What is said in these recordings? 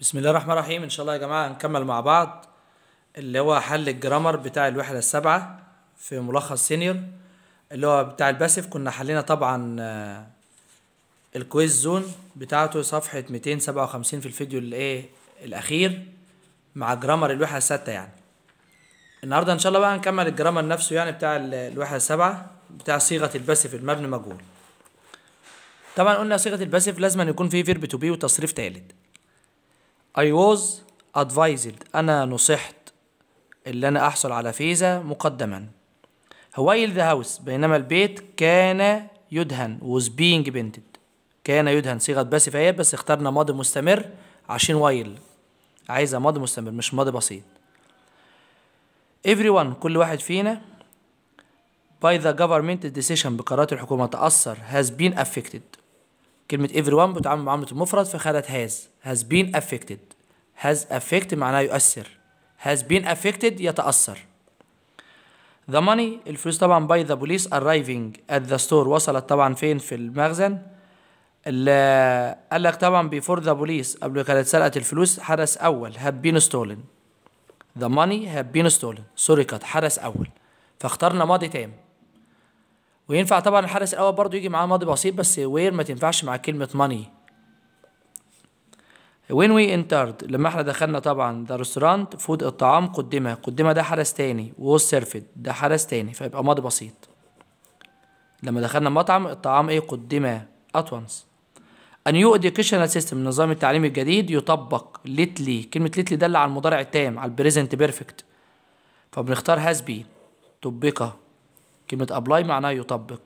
بسم الله الرحمن الرحيم ان شاء الله يا جماعه هنكمل مع بعض اللي هو حل الجرامر بتاع الوحده السبعه في ملخص سينيور اللي هو بتاع الباسف كنا حلينا طبعا آه، الكويز زون بتاعته صفحه 257 في الفيديو الايه الاخير مع جرامر الوحده السادسه يعني النهارده ان شاء الله بقى هنكمل الجرامر نفسه يعني بتاع الوحده السبعه بتاع صيغه الباسف المبني مجهول طبعا قلنا صيغه الباسف لازم يكون فيه فيرب تو بي وتصريف تالت I was advised أنا نصحت اللي أنا أحصل على فيزا مقدما while the house بينما البيت كان يدهن was being painted كان يدهن صيغة بس فهي بس اخترنا ماضي مستمر عشان وايل عايزة ماضي مستمر مش ماضي بسيط everyone كل واحد فينا by the government decision بقرارات الحكومة تأثر has been affected كلمة everyone بتعامل معاملة المفرد فخدت has has been affected has affected معناه يؤثر has been affected يتأثر the money الفلوس طبعا by the police arriving at the store وصلت طبعا فين في المخزن ال قال لك طبعا before the police قبل ما كانت سرقت الفلوس حرس أول have been stolen the money have been stolen سرقت حرس أول فاخترنا ماضي تام وينفع طبعا الحرس الاول برضو يجي معاه ماضي بسيط بس وير ما تنفعش مع كلمه ماني وين وي انترد لما احنا دخلنا طبعا ذا ريستورانت فود الطعام قدمه قدمه ده حرس تاني ووز سيرفد ده حرس تاني فيبقى ماضي بسيط لما دخلنا مطعم الطعام ايه قدم اتونس وانس A new educational system نظام التعليم الجديد يطبق ليتلي كلمة ليتلي ده اللي على المضارع التام على البريزنت بيرفكت فبنختار هاز بين طبقه كلمة ابلاي معناها يطبق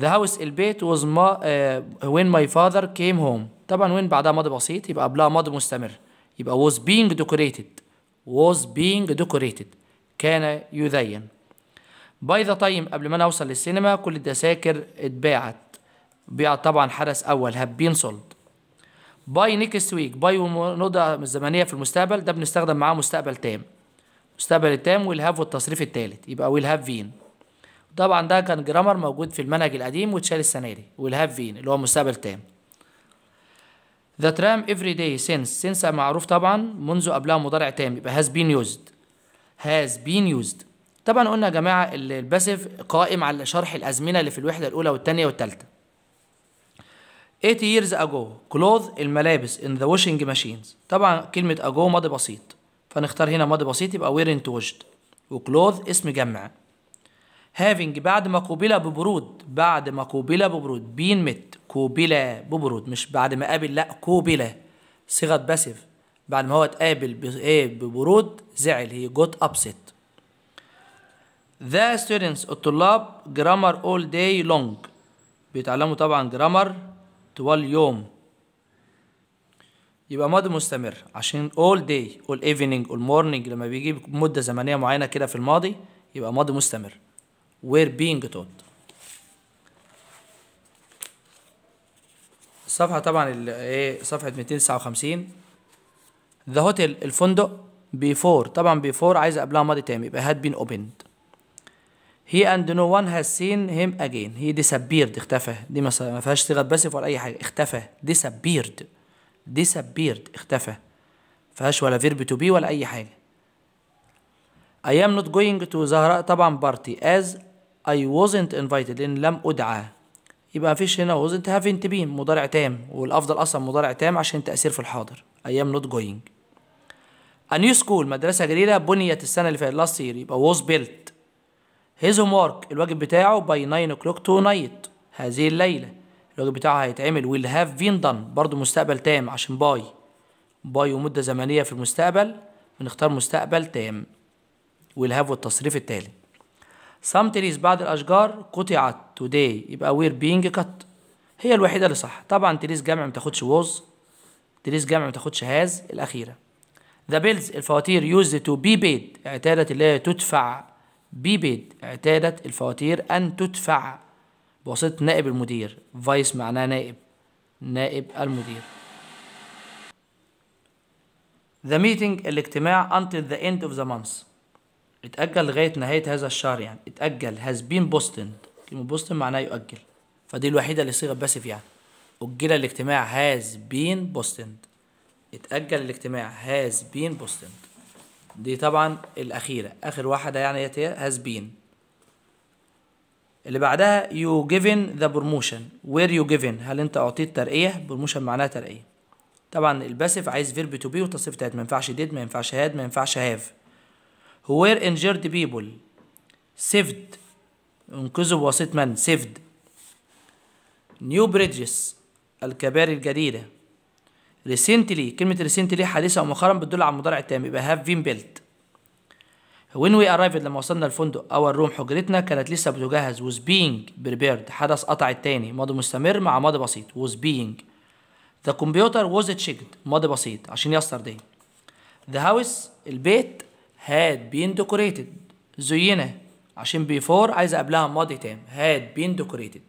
The house البيت was ما آه، uh, when my father came home طبعا when بعدها ماضي بسيط يبقى قبلها ماضي مستمر يبقى was being decorated was being decorated كان يذين by the time قبل ما انا اوصل للسينما كل الدساكر اتباعت بيعت طبعا حدث اول هاب بين سولد by next week by نقطة زمنية في المستقبل ده بنستخدم معاه مستقبل تام المستقبل التام ويل هاف والتصريف الثالث يبقى ويل هاف فين طبعا ده كان جرامر موجود في المنهج القديم واتشال السنه دي ويل هاف فين اللي هو مستقبل تام ذا ترام افري داي سينس سينس معروف طبعا منذ قبلها مضارع تام يبقى هاز بين يوزد هاز بين يوزد طبعا قلنا يا جماعه الباسيف قائم على شرح الازمنه اللي في الوحده الاولى والثانيه والثالثه 8 years ago clothes الملابس in the washing machines طبعا كلمه ago ماضي بسيط فنختار هنا ماضي بسيط يبقى ويرنت وجد وكلوث اسم جمع هافينج بعد ما قوبل ببرود بعد ما قوبل ببرود بين مت قوبل ببرود مش بعد ما قابل لا قوبل صيغه باسيف بعد ما هو اتقابل إيه، ببرود زعل هي جوت ابسيت ذا ستودنتس الطلاب جرامر اول داي لونج بيتعلموا طبعا جرامر طوال يوم يبقى ماضي مستمر عشان all day all evening all morning لما بيجي مدة زمنية معينة كده في الماضي يبقى ماضي مستمر were being taught الصفحة طبعا ايه صفحة 259 the hotel الفندق before طبعا before عايز قبلها ماضي تام يبقى had been opened he and no one has seen him again he disappeared اختفى دي ما فيهاش صيغه باسف ولا اي حاجه اختفى disappeared disappeared اختفى فيهاش ولا فيرب تو بي ولا اي حاجه I am not going to زهراء طبعا بارتي as I wasn't invited لان لم ادعى يبقى فيش هنا wasn't haven't been مضارع تام والافضل اصلا مضارع تام عشان تاثير في الحاضر I am not going A new school مدرسه جديده بنيت السنه اللي فاتت last year يبقى was built His homework الواجب بتاعه by 9 o'clock tonight هذه الليله الواجب بتاعها هيتعمل ويل هاف بين دان برضو مستقبل تام عشان باي باي ومدة زمنية في المستقبل بنختار مستقبل تام ويل هاف والتصريف التالي some trees بعض الأشجار قطعت توداي يبقى وير بينج كات هي الوحيدة اللي صح طبعا تريز جمع تاخدش ووز تريز جمع تاخدش هاز الأخيرة ذا بيلز الفواتير يوزد تو بي بيد اعتادت اللي هي تدفع بي بيد اعتادت الفواتير أن تدفع بواسطة نائب المدير فايس معناه نائب نائب المدير The meeting الاجتماع until the end of the month اتأجل لغاية نهاية هذا الشهر يعني اتأجل has been postponed كلمة postponed معناها يؤجل فدي الوحيدة اللي صيغة باسف يعني أجل الاجتماع has been postponed اتأجل الاجتماع has been postponed دي طبعا الأخيرة آخر واحدة يعني هي has been اللي بعدها يو جيفن ذا بروموشن وير يو جيفن هل انت اعطيت ترقيه بروموشن معناها ترقيه طبعا الباسف عايز فيرب تو بي وتصريف تاد ما ينفعش ديد ما ينفعش هاد ما ينفعش هاف وير انجرد بيبل سيفد انقذوا بواسطه من سيفد نيو بريدجز الكباري الجديده ريسنتلي كلمه ريسنتلي حديثه او مؤخرا بتدل على المضارع التام يبقى هاف بين بيلت when we arrived لما وصلنا الفندق اور روم حجرتنا كانت لسه بتجهز was being prepared حدث قطع التاني ماضي مستمر مع ماضي بسيط was being the computer was checked ماضي بسيط عشان يستر دي the house البيت had been decorated زينه عشان before عايزه قبلها ماضي تام had been decorated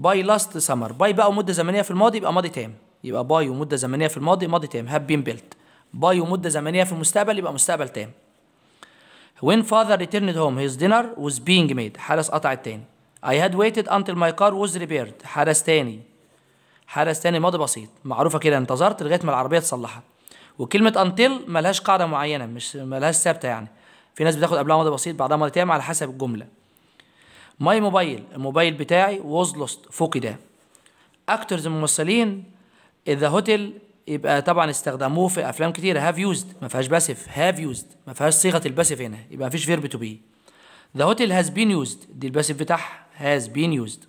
by last summer by بقى مده زمنيه في الماضي يبقى ماضي تام يبقى by ومده زمنيه في الماضي ماضي تام have been built by ومده زمنيه في المستقبل يبقى مستقبل تام when father returned home his dinner was being made حرس قطع التاني I had waited until my car was repaired حرس تاني حرس تاني ماضي بسيط معروفه كده انتظرت لغايه ما العربيه تصلحها. وكلمه until ملهاش قاعده معينه مش ملهاش ثابته يعني في ناس بتاخد قبلها ماضي بسيط بعدها ماضي تام على حسب الجمله My mobile الموبايل بتاعي was lost فقد Actors الممثلين the hotel يبقى طبعا استخدموه في افلام كتيره هاف يوزد ما فيهاش باسف هاف يوزد ما فيهاش صيغه الباسف هنا يبقى ما فيش فيرب تو بي ذا هوتيل هاز بين يوزد دي الباسف بتاعها هاز بين يوزد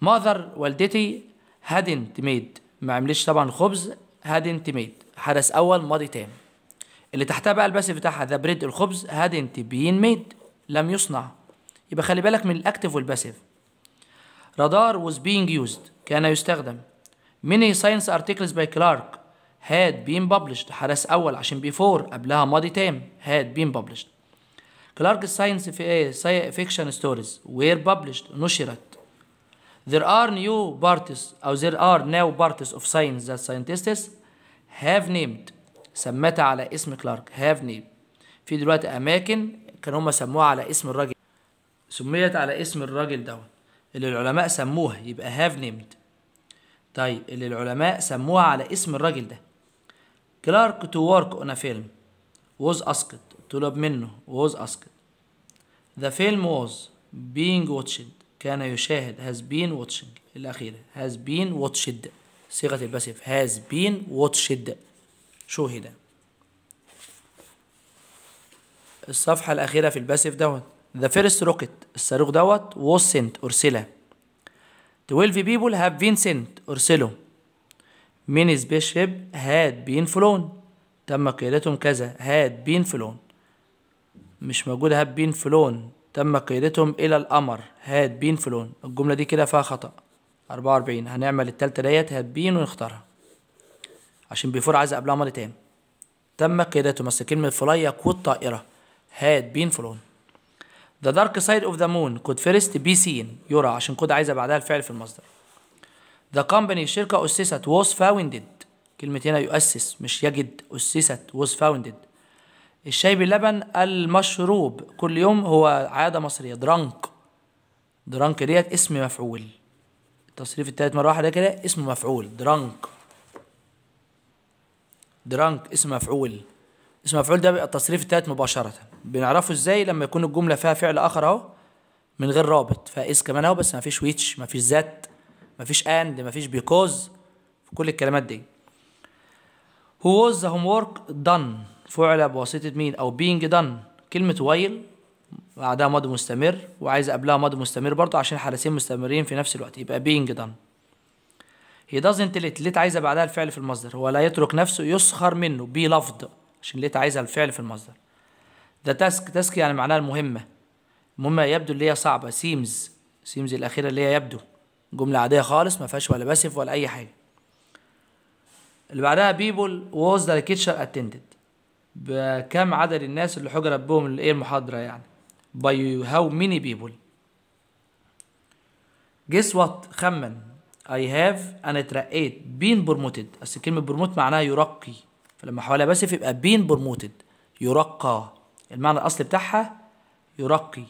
ماذر والدتي هادنت ميد ما عملش طبعا خبز هادنت ميد حدث اول ماضي تام اللي تحتها بقى الباسف بتاعها ذا بريد الخبز هادنت بين ميد لم يصنع يبقى خلي بالك من الاكتف والباسف رادار was being used كان يستخدم many science articles by Clark had been published حدث أول عشان before قبلها ماضي تام had been published Clark's science fiction stories were published نشرت There are new parts أو there are now parties of science that scientists have named سمتها على اسم كلارك have named في دلوقتي أماكن كان هم سموها على اسم الراجل سميت على اسم الراجل دوت اللي العلماء سموها يبقى have named طيب اللي العلماء سموها على اسم الراجل ده كلارك تو ورك اون فيلم ووز اسكت طلب منه ووز اسكت ذا فيلم ووز بينج واتشد كان يشاهد هاز بين واتشنج الأخيرة هاز بين واتشد صيغة الباسيف هاز بين watched شوهد الصفحة الأخيرة في الباسيف دوت the first rocket الصاروخ دوت ووز سنت أرسله 12 people have been sent أرسلوا many spaceship هاد بين فلون تم قيادتهم كذا هاد بين فلون مش موجود هاد بين فلون تم قيادتهم إلى القمر هاد بين فلون الجملة دي كده فيها خطأ 44 هنعمل التالتة ديت هاد بين ونختارها عشان بيفور عايز قبلها مرتين تاني تم قيادتهم أصل كلمة فلاي يقود طائرة هاد بين فلون ذا دارك سايد اوف ذا مون كود فيرست بي سين يرى عشان كود عايزه بعدها الفعل في المصدر ذا كومباني الشركه اسست was فاوندد كلمه هنا يؤسس مش يجد اسست was فاوندد الشاي باللبن المشروب كل يوم هو عاده مصريه درانك درانك ديت اسم مفعول التصريف التالت مره واحده كده اسم مفعول درانك درانك اسم مفعول اسم مفعول ده بيبقى التصريف الثالث مباشرة بنعرفه ازاي لما يكون الجملة فيها فعل آخر أهو من غير رابط فيها كمان أهو بس مفيش ويتش مفيش ذات مفيش أند مفيش بيكوز كل الكلمات دي هو was the homework done فعل بواسطة مين أو being done كلمة وايل بعدها ماضي مستمر وعايز قبلها ماضي مستمر برضه عشان حالتين مستمرين في نفس الوقت يبقى being done he doesn't let let عايزة بعدها الفعل في المصدر هو لا يترك نفسه يسخر منه بلفظ عشان لقيت عايزها الفعل في المصدر ده تاسك تاسك يعني معناها المهمة المهمة يبدو اللي هي صعبة سيمز سيمز الأخيرة اللي هي يبدو جملة عادية خالص ما فيهاش ولا باسف ولا أي حاجة اللي بعدها بيبول ووز ذا كيتشر اتندد بكم عدد الناس اللي حجر بهم الايه المحاضرة يعني باي هاو ميني بيبول جيس وات خمن اي هاف انا اترقيت بين بروموتد اصل كلمة بروموت معناها يرقي فلما حولها باسف يبقى بين برموتد يرقى المعنى الاصلي بتاعها يرقي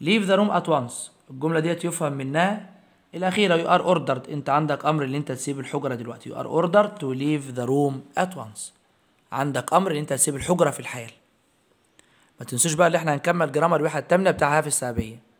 ليف ذا روم ات وانس الجمله ديت يفهم منها الاخيره يو ار اوردرد انت عندك امر ان انت تسيب الحجره دلوقتي يو ار اوردرد تو ليف ذا روم ات وانس عندك امر ان انت تسيب الحجره في الحال ما تنسوش بقى اللي احنا هنكمل جرامر واحد التامنه بتاعها في السببيه